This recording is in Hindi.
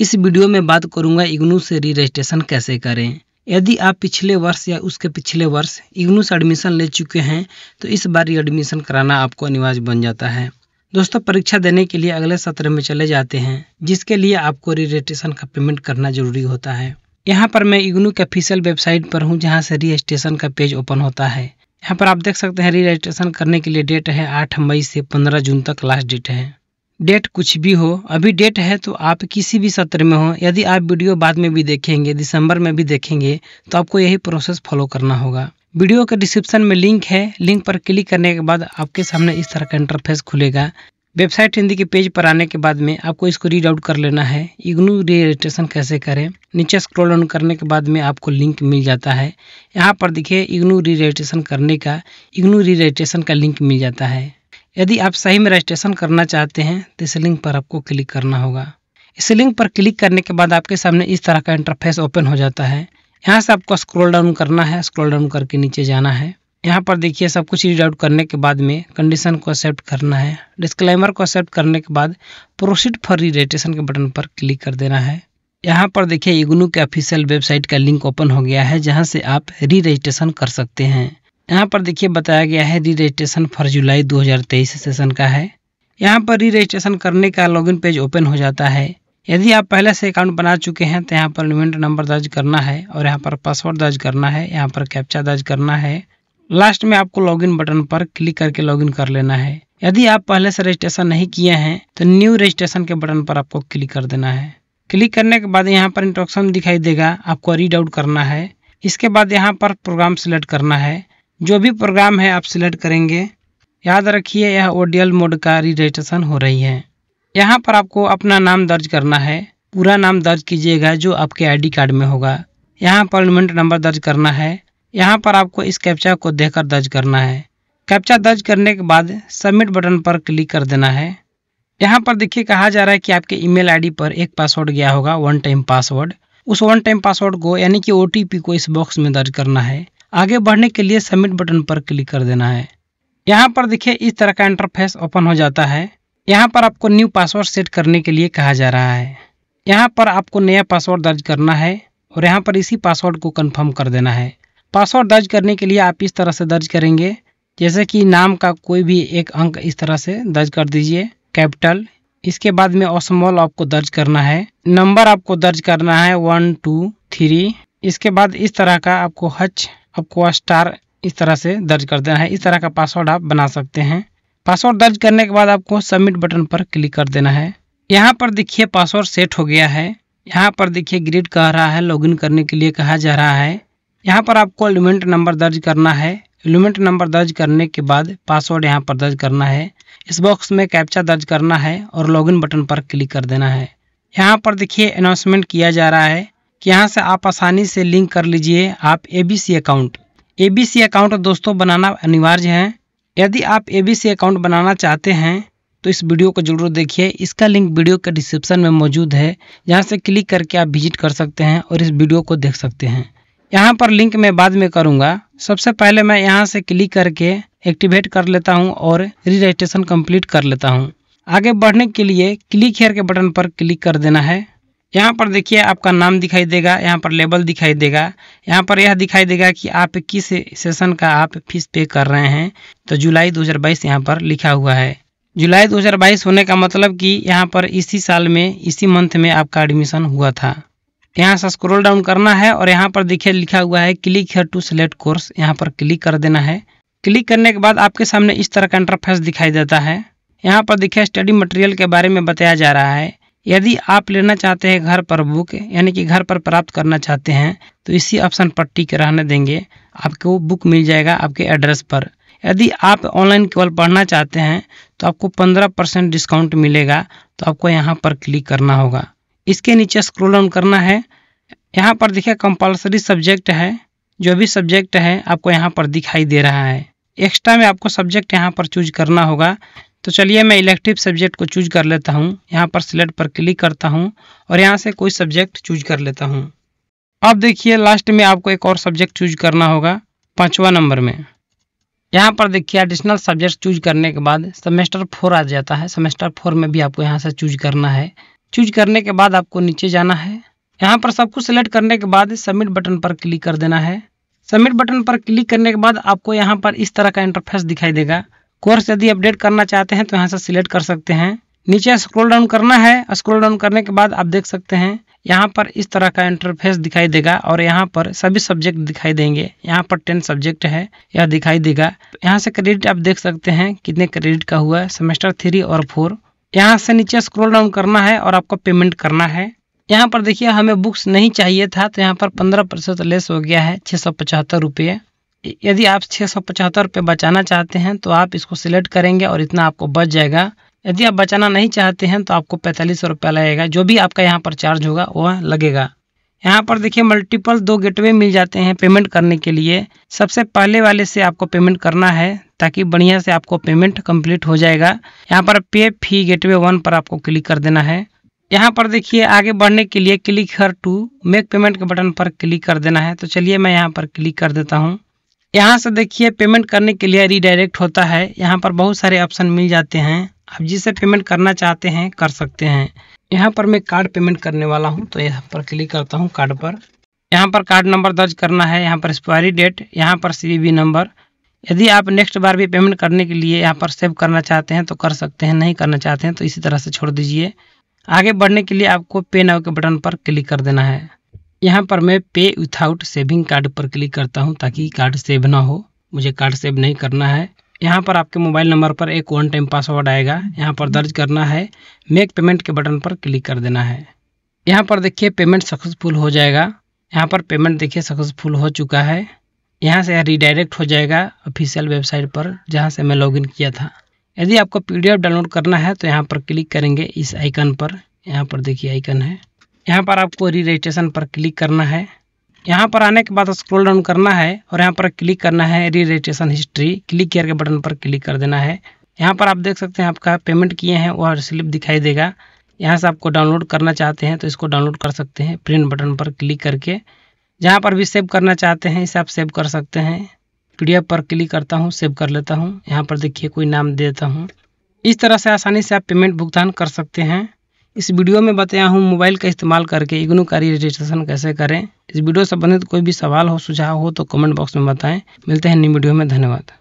इस वीडियो में बात करूंगा इग्नू से री रजिस्ट्रेशन कैसे करें यदि आप पिछले वर्ष या उसके पिछले वर्ष इग्नू से एडमिशन ले चुके हैं तो इस बार री एडमिशन कराना आपको अनिवार्य बन जाता है दोस्तों परीक्षा देने के लिए अगले सत्र में चले जाते हैं जिसके लिए आपको री रजिस्ट्रेशन का पेमेंट करना जरूरी होता है यहाँ पर मैं इग्नू के ऑफिशियल वेबसाइट पर हूँ जहाँ से री रजिस्ट्रेशन का पेज ओपन होता है यहाँ पर आप देख सकते हैं री रजिस्ट्रेशन करने के लिए डेट है आठ मई से पंद्रह जून तक लास्ट डेट है डेट कुछ भी हो अभी डेट है तो आप किसी भी सत्र में हो यदि आप वीडियो बाद में भी देखेंगे दिसंबर में भी देखेंगे तो आपको यही प्रोसेस फॉलो करना होगा वीडियो के डिस्क्रिप्शन में लिंक है लिंक पर क्लिक करने के बाद आपके सामने इस तरह का इंटरफेस खुलेगा वेबसाइट हिंदी के पेज पर आने के बाद में आपको इसको रीड आउट कर लेना है इग्नू रजिस्ट्रेशन कैसे करें नीचे स्क्रॉल डाउन करने के बाद में आपको लिंक मिल जाता है यहाँ पर देखिए इग्नू रजिस्ट्रेशन करने का इग्नू रजिस्ट्रेशन का लिंक मिल जाता है यदि आप सही में रजिस्ट्रेशन करना चाहते हैं तो इस लिंक पर आपको क्लिक करना होगा इस लिंक पर क्लिक करने के बाद आपके सामने इस तरह का इंटरफेस ओपन हो जाता है यहाँ से आपको स्क्रॉल डाउन करना है स्क्रॉल डाउन करके नीचे जाना है यहाँ पर देखिए सब कुछ रीड आउट करने के बाद में कंडीशन को एक्सेप्ट करना है डिस्क्लेमर को एक्सेप्ट करने के बाद प्रोसीड फॉर रजिस्ट्रेशन के बटन पर क्लिक कर देना है यहाँ पर देखिए इग्नू के ऑफिशियल वेबसाइट का लिंक ओपन हो गया है जहाँ से आप री रजिस्ट्रेशन कर सकते हैं यहाँ पर देखिए बताया गया है री रजिस्ट्रेशन फॉर जुलाई 2023 सेशन का है यहाँ पर री रजिस्ट्रेशन करने का लॉगिन पेज ओपन हो जाता है यदि आप पहले से अकाउंट बना चुके हैं तो यहाँ पर इवेंट नंबर दर्ज करना है और यहाँ पर पासवर्ड दर्ज करना है यहाँ पर कैप्चा दर्ज करना है लास्ट में आपको लॉगिन बटन पर क्लिक करके लॉगिन कर लेना है यदि आप पहले से रजिस्ट्रेशन नहीं किए हैं तो न्यू रजिस्ट्रेशन के बटन पर आपको क्लिक कर देना है क्लिक करने के बाद यहाँ पर इंट्रोक्शन दिखाई देगा आपको रीड आउट करना है इसके बाद यहाँ पर प्रोग्राम सिलेक्ट करना है जो भी प्रोग्राम है आप सिलेक्ट करेंगे याद रखिए यह ओडियल मोड का रजिस्ट्रेशन हो रही है यहाँ पर आपको अपना नाम दर्ज करना है पूरा नाम दर्ज कीजिएगा जो आपके आईडी कार्ड में होगा यहाँ पार्लियामेंट नंबर दर्ज करना है यहाँ पर आपको इस कैप्चा को देखकर दर्ज करना है कैप्चा दर्ज करने के बाद सबमिट बटन पर क्लिक कर देना है यहाँ पर देखिए कहा जा रहा है कि आपके ईमेल आईडी पर एक पासवर्ड गया होगा वन टाइम पासवर्ड उस वन टाइम पासवर्ड को यानी कि ओ को इस बॉक्स में दर्ज करना है आगे बढ़ने के लिए सबमिट बटन पर क्लिक कर देना है यहाँ पर देखिए इस तरह का इंटरफेस ओपन हो जाता है यहाँ पर आपको न्यू पासवर्ड सेट करने के लिए कहा जा रहा है यहाँ पर आपको नया पासवर्ड दर्ज करना है और यहाँ पर इसी पासवर्ड को कन्फर्म कर देना है पासवर्ड दर्ज करने के लिए आप इस तरह से दर्ज करेंगे जैसे कि नाम का कोई भी एक अंक इस तरह से दर्ज कर दीजिए कैपिटल इसके बाद में ऑसमॉल आपको दर्ज करना है नंबर आपको दर्ज करना है वन टू थ्री इसके बाद इस तरह का आपको हच आपको स्टार इस तरह से दर्ज कर देना है इस तरह का पासवर्ड आप बना सकते हैं पासवर्ड दर्ज करने के बाद आपको सबमिट बटन पर क्लिक कर देना है यहाँ पर देखिए पासवर्ड सेट हो गया है यहाँ पर देखिए ग्रिड कह रहा है लॉगिन करने के लिए कहा जा रहा है यहाँ पर आपको एलिमेंट नंबर दर्ज करना है एलिमेंट नंबर दर्ज करने के बाद पासवर्ड यहाँ पर दर्ज करना है इस बॉक्स में कैप्चा दर्ज करना है और लॉगिन बटन पर क्लिक कर देना है यहाँ पर देखिए अनाउंसमेंट किया जा रहा है कि यहाँ से आप आसानी से लिंक कर लीजिए आप एबीसी अकाउंट एबीसी अकाउंट दोस्तों बनाना अनिवार्य है यदि आप एबीसी अकाउंट बनाना चाहते हैं तो इस वीडियो को जरूर देखिए इसका लिंक वीडियो के डिस्क्रिप्शन में मौजूद है यहाँ से क्लिक करके आप विजिट कर सकते हैं और इस वीडियो को देख सकते हैं यहाँ पर लिंक मैं बाद में करूँगा सबसे पहले मैं यहाँ से क्लिक करके एक्टिवेट कर लेता हूँ और रजिस्ट्रेशन कम्प्लीट कर लेता हूँ आगे बढ़ने के लिए क्लिक हेयर के बटन पर क्लिक कर देना है यहाँ पर देखिए आपका नाम दिखाई देगा यहाँ पर लेबल दिखाई देगा यहाँ पर यह दिखाई देगा कि आप किस सेशन का आप फीस पे कर रहे हैं तो जुलाई 2022 यहाँ पर लिखा हुआ है जुलाई 2022 होने का मतलब कि यहाँ पर इसी साल में इसी मंथ में आपका एडमिशन हुआ था यहाँ से स्क्रोल डाउन करना है और यहाँ पर देखिए लिखा हुआ है click here to select course यहाँ पर क्लिक कर देना है क्लिक करने के बाद आपके सामने इस तरह का इंटरफेस दिखाई देता है यहाँ पर देखिए स्टडी मटेरियल के बारे में बताया जा रहा है यदि आप लेना चाहते हैं घर पर बुक यानी कि घर पर प्राप्त करना चाहते हैं तो इसी ऑप्शन पर टिक रहने देंगे आपको बुक मिल जाएगा आपके एड्रेस पर यदि आप ऑनलाइन केवल पढ़ना चाहते हैं तो आपको 15 परसेंट डिस्काउंट मिलेगा तो आपको यहाँ पर क्लिक करना होगा इसके नीचे स्क्रोल ऑन करना है यहाँ पर देखिए कंपलसरी सब्जेक्ट है जो भी सब्जेक्ट है आपको यहाँ पर दिखाई दे रहा है एक्स्ट्रा में आपको सब्जेक्ट यहाँ पर चूज करना होगा तो चलिए मैं इलेक्टिव सब्जेक्ट को चूज कर लेता हूँ यहाँ पर सिलेक्ट पर क्लिक करता हूँ और यहाँ से कोई सब्जेक्ट चूज कर लेता हूँ अब देखिए लास्ट में आपको एक और सब्जेक्ट चूज करना होगा पाँचवा नंबर में यहाँ पर देखिए एडिशनल सब्जेक्ट चूज करने के बाद सेमेस्टर फोर आ जाता है सेमेस्टर फोर में भी आपको यहाँ से चूज करना है चूज करने के बाद आपको नीचे जाना है यहाँ पर सब कुछ सेलेक्ट करने के बाद सबमिट बटन पर क्लिक कर देना है सबमिट बटन पर क्लिक करने के बाद आपको यहाँ पर इस तरह का इंटरफेस दिखाई देगा कोर्स यदि अपडेट करना चाहते हैं तो यहाँ से सिलेक्ट कर सकते हैं नीचे स्क्रॉल डाउन करना है स्क्रॉल डाउन करने के बाद आप देख सकते हैं यहाँ पर इस तरह का इंटरफेस दिखाई देगा और यहाँ पर सभी सब्जेक्ट दिखाई देंगे यहाँ पर टेन सब्जेक्ट है यह दिखाई देगा यहाँ से क्रेडिट आप देख सकते हैं कितने क्रेडिट का हुआ है सेमेस्टर थ्री और फोर यहाँ से नीचे स्क्रोल डाउन करना है और आपको पेमेंट करना है यहाँ पर देखिए हमें बुक्स नहीं चाहिए था तो यहाँ पर पंद्रह प्रतिशत लेस हो गया है छः सौ पचहत्तर यदि आप छः सौ पचहत्तर रुपये बचाना चाहते हैं तो आप इसको सिलेक्ट करेंगे और इतना आपको बच जाएगा यदि आप बचाना नहीं चाहते हैं तो आपको पैंतालीस सौ रुपया लगेगा जो भी आपका यहाँ पर चार्ज होगा वह लगेगा यहाँ पर देखिए मल्टीपल दो गेटवे मिल जाते हैं पेमेंट करने के लिए सबसे पहले वाले से आपको पेमेंट करना है ताकि बढ़िया से आपको पेमेंट कंप्लीट हो जाएगा यहाँ पर पे फी गेटवे वन पर आपको क्लिक कर देना है यहाँ पर देखिए आगे बढ़ने के लिए click here to make payment के बटन पर क्लिक कर देना है तो चलिए मैं यहाँ पर क्लिक कर देता हूँ यहाँ से देखिए पेमेंट करने के लिए रीडायरेक्ट होता है यहाँ पर बहुत सारे ऑप्शन मिल जाते हैं आप जिसे पेमेंट करना चाहते हैं कर सकते हैं यहाँ पर मैं कार्ड पेमेंट करने वाला हूँ तो यहाँ पर क्लिक करता हूँ कार्ड पर यहाँ पर कार्ड नंबर दर्ज करना है यहाँ पर एक्सपायरी डेट यहाँ पर सी नंबर यदि आप नेक्स्ट बार भी पेमेंट करने के लिए यहाँ पर सेव करना चाहते हैं तो कर सकते हैं नहीं करना चाहते हैं तो इसी तरह से छोड़ दीजिए आगे बढ़ने के लिए आपको पे नाव के बटन पर क्लिक कर देना है यहाँ पर मैं पे विथआउट सेविंग कार्ड पर क्लिक करता हूँ ताकि कार्ड सेव ना हो मुझे कार्ड सेव नहीं करना है यहाँ पर आपके मोबाइल नंबर पर एक वन टाइम पासवर्ड आएगा यहाँ पर दर्ज करना है मेक पेमेंट के बटन पर क्लिक कर देना है यहाँ पर देखिए पेमेंट सक्सेसफुल हो जाएगा यहाँ पर पेमेंट देखिए सक्सेसफुल हो चुका है यहाँ से रिडायरेक्ट हो जाएगा ऑफिशियल वेबसाइट पर जहाँ से मैं लॉगिन किया था यदि आपको पीडीएफ डाउनलोड करना है तो यहाँ पर क्लिक करेंगे इस आइकन पर यहाँ पर देखिए आइकन है यहाँ पर आपको री रजिस्ट्रेशन पर क्लिक करना है यहाँ पर आने के बाद स्क्रॉल डाउन करना है और यहाँ पर क्लिक करना है री रजिस्ट्रेशन हिस्ट्री क्लिक करके के बटन पर क्लिक कर देना है यहाँ पर आप देख सकते हैं आपका पेमेंट किए हैं वह स्लिप दिखाई देगा यहाँ से आपको डाउनलोड करना चाहते हैं तो इसको डाउनलोड कर सकते हैं प्रिंट बटन पर क्लिक करके जहाँ पर भी सेव करना चाहते हैं इसे आप सेव कर सकते हैं पी पर क्लिक करता हूँ सेव कर लेता हूँ यहाँ पर देखिए कोई नाम देता हूँ इस तरह से आसानी से आप पेमेंट भुगतान कर सकते हैं इस वीडियो में बताया हूँ मोबाइल का इस्तेमाल करके इग्नू का रजिस्ट्रेशन कैसे करें इस वीडियो से संबंधित कोई भी सवाल हो सुझाव हो तो कमेंट बॉक्स में बताएं मिलते हैं नई वीडियो में धन्यवाद